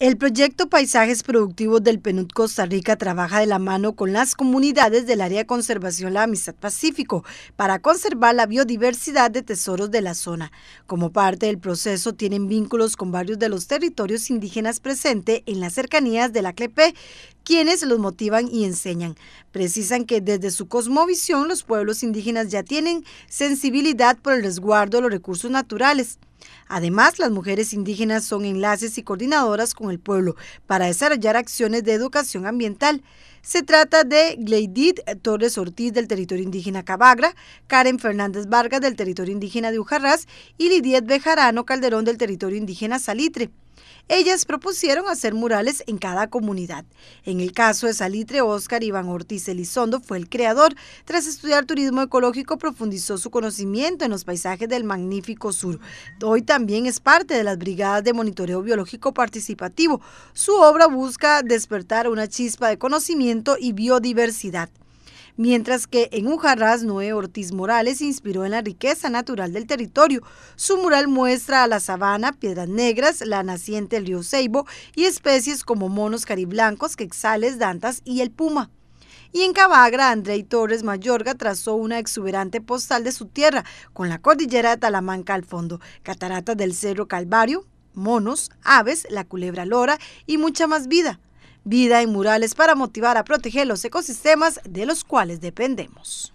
El proyecto Paisajes Productivos del PNUD Costa Rica trabaja de la mano con las comunidades del área de conservación La Amistad Pacífico para conservar la biodiversidad de tesoros de la zona. Como parte del proceso tienen vínculos con varios de los territorios indígenas presentes en las cercanías de la CLEPE, quienes los motivan y enseñan. Precisan que desde su cosmovisión los pueblos indígenas ya tienen sensibilidad por el resguardo de los recursos naturales Además, las mujeres indígenas son enlaces y coordinadoras con el pueblo para desarrollar acciones de educación ambiental. Se trata de Gleidit Torres Ortiz del territorio indígena Cabagra, Karen Fernández Vargas del territorio indígena de Ujarras y Lidiet Bejarano Calderón del territorio indígena Salitre. Ellas propusieron hacer murales en cada comunidad. En el caso de Salitre, Óscar Iván Ortiz Elizondo fue el creador. Tras estudiar turismo ecológico, profundizó su conocimiento en los paisajes del magnífico sur. Hoy también es parte de las brigadas de monitoreo biológico participativo. Su obra busca despertar una chispa de conocimiento y Biodiversidad. Mientras que en Ujarrás, Noé Ortiz Morales se inspiró en la riqueza natural del territorio. Su mural muestra a la sabana, piedras negras, la naciente el río Ceibo y especies como monos cariblancos, quexales, dantas y el puma. Y en Cabagra, Andrei Torres Mayorga trazó una exuberante postal de su tierra, con la cordillera de Talamanca al fondo, cataratas del Cerro Calvario, monos, aves, la culebra lora y mucha más vida vida y murales para motivar a proteger los ecosistemas de los cuales dependemos.